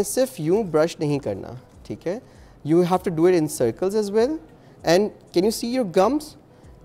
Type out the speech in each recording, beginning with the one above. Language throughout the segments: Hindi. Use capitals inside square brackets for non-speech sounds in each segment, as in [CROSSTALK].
सिर्फ यूँ ब्रश नहीं करना ठीक है you have to do it in circles as well and can you see your gums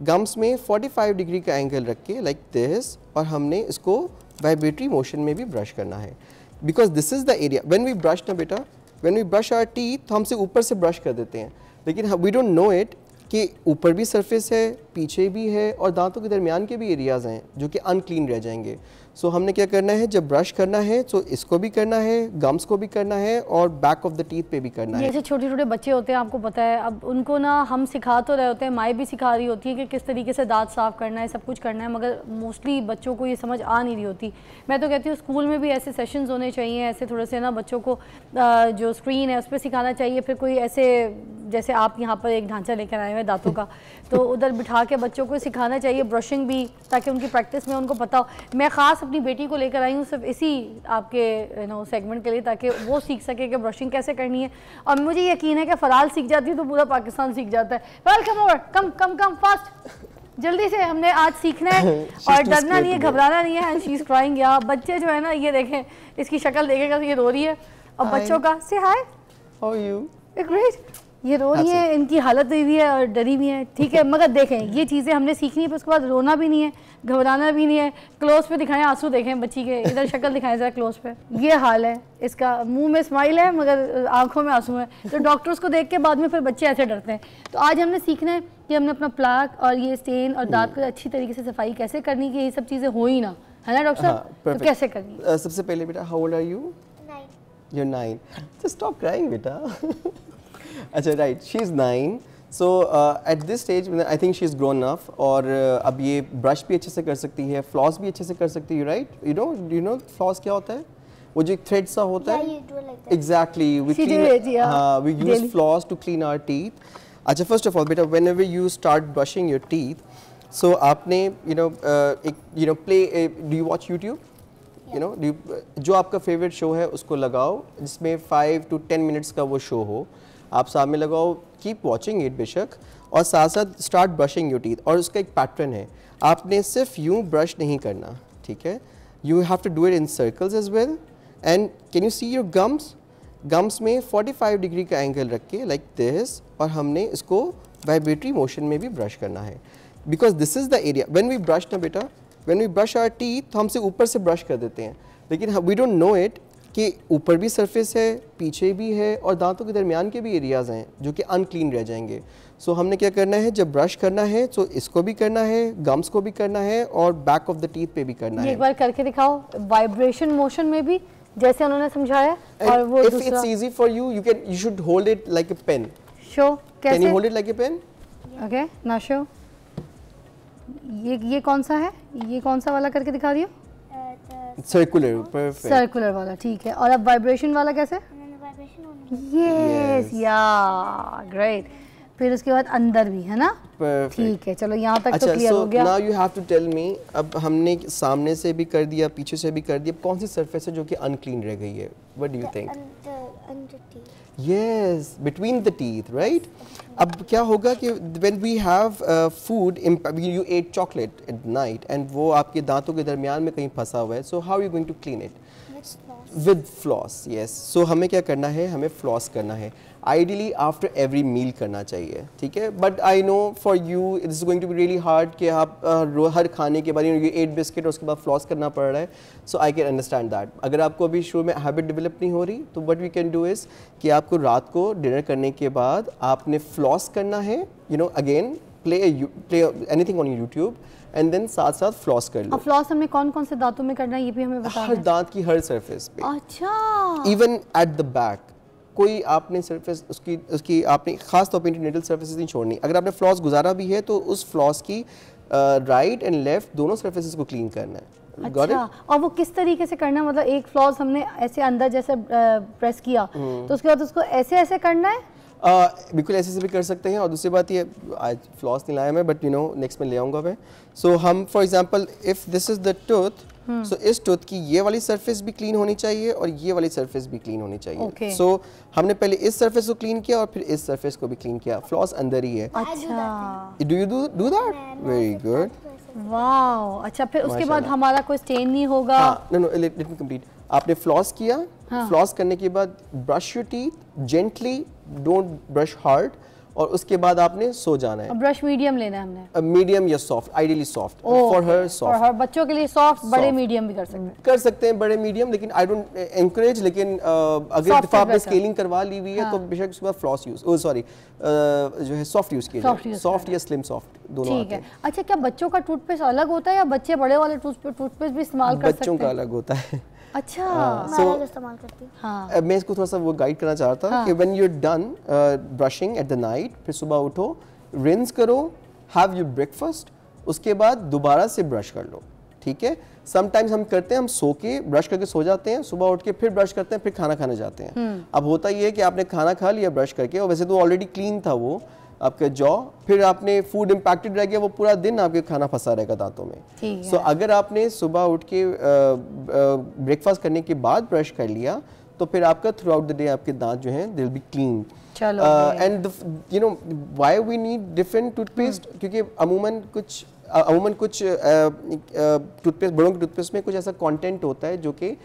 gums में 45 डिग्री का एंगल रख के लाइक दिस और हमने इसको वाइब्रेटरी मोशन में भी ब्रश करना है because this is the area when we brush ना बेटा when we brush our teeth तो हमसे ऊपर से ब्रश कर देते हैं लेकिन वी डोंट नो इट कि ऊपर भी सरफेस है पीछे भी है और दांतों के दरमियान के भी एरियाज़ हैं जो कि अनक्लीन रह जाएंगे सो so, हमने क्या करना है जब ब्रश करना है तो इसको भी करना है गम्स को भी करना है और बैक ऑफ द टीथ पे भी करना है जैसे छोटे छोटे बच्चे होते हैं आपको पता है अब उनको ना हम सिखा तो रहे होते हैं माएँ भी सिखा रही होती है कि किस तरीके से दांत साफ़ करना है सब कुछ करना है मगर मोस्टली बच्चों को ये समझ आ नहीं रही होती मैं तो कहती हूँ स्कूल में भी ऐसे सेशन होने चाहिए ऐसे थोड़े से ना बच्चों को जो स्क्रीन है उस पर सिखाना चाहिए फिर कोई ऐसे जैसे आप यहाँ पर एक ढांचा लेकर आए हुए दांतों का तो उधर बिठा के बच्चों को सिखाना चाहिए ब्रशिंग भी ताकि उनकी प्रैक्टिस में उनको पता हो मैं ख़ास अपनी बेटी को लेकर आई हूँ सिर्फ इसी आपके नो सेगमेंट के लिए ताकि वो सीख सके कि ब्रशिंग कैसे करनी है और मुझे यकीन है कि फ़राल सीख जाती है तो पूरा पाकिस्तान सीख जाता है welcome over come come come fast जल्दी से हमने आज सीखना है [LAUGHS] और डरना नहीं है घबराना नहीं है एंड शी इज़ क्राइंग या बच्चे जो है ना ये देखें इसकी शक्ल देखेगा तो ये रो रही है और बच्चों का से हाय हाउ यू ग्रेट ये रो रही है इनकी हालत हुई हुई है और डरी हुई है ठीक है मगर देखें ये चीज़ें हमने सीखनी है फिर उसके बाद रोना भी नहीं है घबराना भी नहीं है क्लोज पे दिखाएं आंसू देखें बच्ची के इधर [LAUGHS] शक्ल दिखाएं ज़रा क्लोज पे ये हाल है इसका मुंह में स्माइल है मगर आंखों में आंसू है तो डॉक्टर्स को देख के बाद में फिर बच्चे ऐसे डरते हैं तो आज हमने सीखना है कि हमने अपना प्लाक और ये स्टेन और दाँत को अच्छी तरीके से सफाई कैसे करनी कि ये सब चीज़ें हो ही ना है ना डॉक्टर साहब हाँ, तो कैसे करनी सबसे पहले बेटा how old are you You're nine. Just stop crying, अच्छा right she is nine so at this stage I think she is grown up और uh, अब ये ब्रश भी अच्छे से कर सकती है फ्लॉस भी अच्छे से कर सकती है right you know you know floss क्या होता है वो जो एक थ्रेड सा होता है exactly we use floss to clean our teeth अच्छा फर्स्ट ऑफ ऑल बेटा whenever you start brushing your teeth so आपने यू नो uh, एक you know play do you watch YouTube you know जो आपका फेवरेट शो है उसको लगाओ जिसमें फाइव टू टेन मिनट्स का वो शो हो आप सामने लगाओ कीप वॉचिंग इट बेशक और साथ साथ स्टार्ट ब्रशिंग यू टीथ और उसका एक पैटर्न है आपने सिर्फ यूँ ब्रश नहीं करना ठीक है you have to do it in circles as well and can you see your gums gums में 45 डिग्री का एंगल रख के लाइक दिस और हमने इसको वाइब्रेटरी मोशन में भी ब्रश करना है because this is the area when we brush ना बेटा when we brush our teeth तो हमसे ऊपर से ब्रश कर देते हैं लेकिन वी डोंट नो इट कि ऊपर भी सरफेस है पीछे भी है और दांतों के दरमियान के भी एरियाज़ हैं जो कि अनक्लीन रह जाएंगे सो so, हमने क्या करना है जब ब्रश करना है तो इसको भी करना है गम्स को भी करना है और बैक ऑफ द टीथ पे भी करना है एक बार करके दिखाओ वाइब्रेशन मोशन में भी जैसे उन्होंने समझाया ये ये कौन सा है ये कौन सा वाला करके दिखा दियो सर्कुलर परफेक्ट सर्कुलर वाला ठीक है और अब वाइब्रेशन वाला कैसे यस या ग्रेट फिर उसके बाद अंदर भी है ना ठीक है चलो यहाँ तक तो अच्छा, तो क्लियर so हो गया now you have to tell me अब हमने सामने से भी कर दिया पीछे से भी कर दिया कौन सी सरफेस है जो कि अनक्लीन रह गई है व्हाट डू यू थिंक अंदर under teeth. Yes, between the teeth, right? अब क्या होगा कि when we have food, you ate chocolate at night and वो आपके दांतों के दरमियान में कहीं फंसा हुआ है, so how are you going to clean it? With with floss yes so हमें क्या करना है हमें फ्लॉस करना है आइडियली आफ्टर एवरी मील करना चाहिए ठीक है but I know for you it is going to be really hard कि आप uh, हर खाने के बाद यू एट बिस्किट और उसके बाद फ्लॉस करना पड़ रहा है so I can understand that अगर आपको अभी शुरू में हैबिट डेवलप नहीं हो रही तो what we can do is कि आपको रात को डिनर करने के बाद आपने फ्लॉस करना है you know again play play anything on YouTube and then साथ साथ फ्लॉस कर लो फ्लॉस हमें कौन कौन से दांतों में करना है ये भी हमें हाँ, बता हर दांत की हर सरफेस पे अच्छा इवन एट द बैक कोई आपने सरफेस उसकी उसकी आपने खास तौर पे इंटरनेटल सर्फेस नहीं छोड़नी अगर आपने फ्लॉस गुजारा भी है तो उस फ्लॉस की राइट एंड लेफ्ट दोनों सर्फेसिस को क्लीन करना है अच्छा और वो किस तरीके से करना है मतलब एक फ्लॉस हमने ऐसे अंदर जैसे प्रेस किया हम्म। तो उसके बाद उसको ऐसे ऐसे करना है बिल्कुल ऐसे से भी कर सकते हैं और दूसरी बात ये आज फ्लॉस नहीं लाया मैं बट यू नो नेक्स्ट में ले आऊँगा मैं सो so, हम for example if this is the tooth so इस टूथ की ये वाली सरफेस भी क्लीन होनी चाहिए और ये वाली सरफेस भी क्लीन होनी चाहिए सो okay. so, हमने पहले इस सरफेस को क्लीन किया और फिर इस सरफेस को भी क्लीन किया फ्लॉस अंदर ही है अच्छा do you do that very good wow अच्छा फिर उसके बाद हमारा कोई स्टेन नहीं होगा no no let me complete आपने फ्लॉस किया हाँ. फ्लॉस करने के बाद brush you teeth gently don't brush hard और उसके बाद आपने सो जाना है ब्रश मीडियम लेना है हमने मीडियम या सॉफ्ट आइडियली सॉफ्ट फॉर हर सॉफ्ट हर बच्चों के लिए सॉफ्ट बड़े मीडियम भी कर सकते हैं कर सकते हैं बड़े मीडियम लेकिन आई डोंट एनकरेज लेकिन uh, अगर दफा आपने स्केलिंग करवा ली हुई है तो हाँ। बेशक उसके बाद floss use oh sorry uh, जो है सॉफ्ट यूज कीजिए सॉफ्ट या स्लिम सॉफ्ट दोनों ठीक है अच्छा क्या बच्चों का टूथपेस्ट अलग होता है या बच्चे बड़े वाले टूथपेस्ट भी इस्तेमाल कर सकते हैं बच्चों का अलग होता है अच्छा, हाँ। हाँ। मैं इसको थोड़ा सा वो गाइड करना चाह रहा था हाँ। कि when you done brushing at the night फिर सुबह उठो रिंस करो हैव यू ब्रेकफास्ट उसके बाद दोबारा से ब्रश कर लो ठीक है समटाइम्स हम करते हैं हम सो के ब्रश करके सो जाते हैं सुबह उठ के फिर ब्रश करते हैं फिर खाना खाने जाते हैं हम्म। अब होता यह है कि आपने खाना खा लिया ब्रश करके और वैसे तो ऑलरेडी क्लीन था वो आपका जॉ फिर आपने फूड इम्पैक्टेड रह गया वो पूरा दिन आपके खाना फंसा रहेगा दांतों में सो so, अगर आपने सुबह उठ के ब्रेकफास्ट करने के बाद ब्रश कर लिया तो फिर आपका थ्रू आउट द डे आपके दांत जो हैं will be clean and you know why we need different toothpaste क्योंकि अमूमन कुछ अमूमन कुछ टूथपेस्ट बड़ों के टूथपेस्ट में कुछ ऐसा कंटेंट होता है जो कि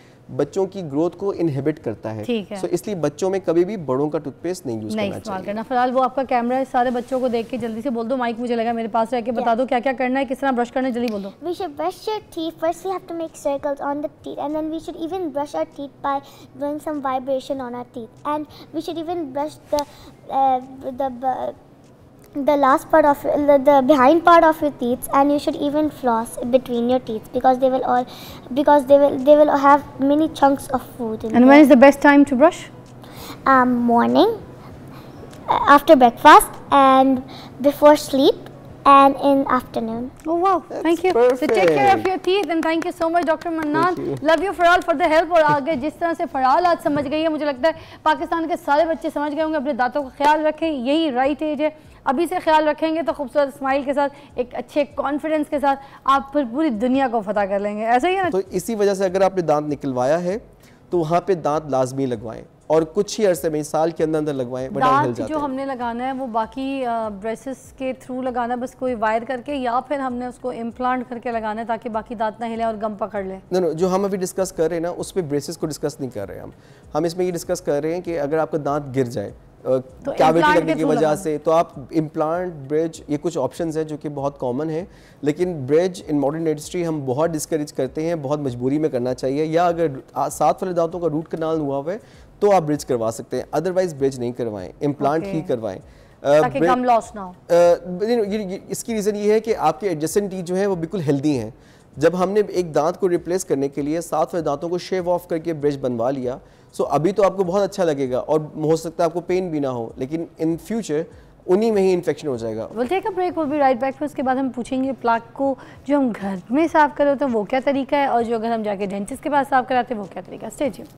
बच्चों की ग्रोथ को इनहिबिट करता है ठीक है so, इसलिए बच्चों में कभी भी बड़ों का टूथपेस्ट नहीं यूज नहीं इस्तेमाल करना फिलहाल वो आपका कैमरा है सारे बच्चों को देख के जल्दी से बोल दो माइक मुझे लगा मेरे पास रह के बता दो क्या क्या करना है किस तरह ब्रश करना है जल्दी बोल दो we should brush your teeth first we have to make circles on the teeth and then we should even brush our teeth by doing some vibration on our teeth and we should even brush the the the last part of the, the, behind part of your teeth and you should even floss between your teeth because they will all because they will they will have many chunks of food and there. when is the best time to brush um, morning uh, after breakfast and before sleep and in afternoon. Oh wow, That's thank you. Perfect. So take care of your teeth and thank you so much Dr. Mannan. You. Love you Faral for the help और आगे जिस तरह से फराल आज समझ गई है मुझे लगता है पाकिस्तान के सारे बच्चे समझ गए होंगे अपने दांतों का ख्याल रखें यही right age है अभी से ख्याल रखेंगे तो खूबसूरत स्माइल के साथ एक अच्छे कॉन्फिडेंस के साथ आप फिर पूरी दुनिया को फतह कर लेंगे ऐसा ही है ना तो इसी वजह से अगर आपने दांत निकलवाया है तो वहाँ पे दांत लाजमी लगवाएं और कुछ ही अरसे में साल के अंदर अंदर लगवाएं बड़ा हिल जाता जो हमने लगाना है वो बाकी ब्रेसेस के थ्रू लगाना बस कोई वायर करके या फिर हमने उसको इम्प्लांट करके लगाना है ताकि बाकी दांत ना हिले और गम पकड़ ले नो जो हम अभी डिस्कस कर रहे हैं ना उस पर ब्रेसेस को डिस्कस नहीं कर रहे हम हम इसमें ये डिस्कस कर रहे हैं कि अगर आपका दांत गिर जाए कैविटी तो लगने की वजह से तो आप इम्प्लांट ब्रिज ये कुछ ऑप्शन है जो कि बहुत कॉमन है लेकिन ब्रिज इन मॉडर्न इंडस्ट्री हम बहुत डिस्करेज करते हैं बहुत मजबूरी में करना चाहिए या अगर सात वाले दांतों का रूट कनाल हुआ हुआ है तो आप ब्रिज करवा सकते हैं अदरवाइज ब्रिज नहीं करवाएं इम्प्लांट okay. ही करवाएं uh, ताकि लॉस ना हो uh, इसकी रीज़न ये है कि आपके एडजस्टेंट टीथ जो है वो बिल्कुल हेल्दी हैं जब हमने एक दांत को रिप्लेस करने के लिए सात सातवें दांतों को शेव ऑफ करके ब्रिज बनवा लिया सो अभी तो आपको बहुत अच्छा लगेगा और हो सकता है आपको पेन भी ना हो लेकिन इन फ्यूचर उन्हीं में ही इन्फेक्शन हो जाएगा we'll take a break we'll be right back फिर उसके बाद हम पूछेंगे प्लाक को जो हम घर में साफ़ करते हैं वो क्या तरीका है और जो अगर हम जाके डेंटिस्ट के पास साफ़ कराते हैं वो क्या तरीका स्टेज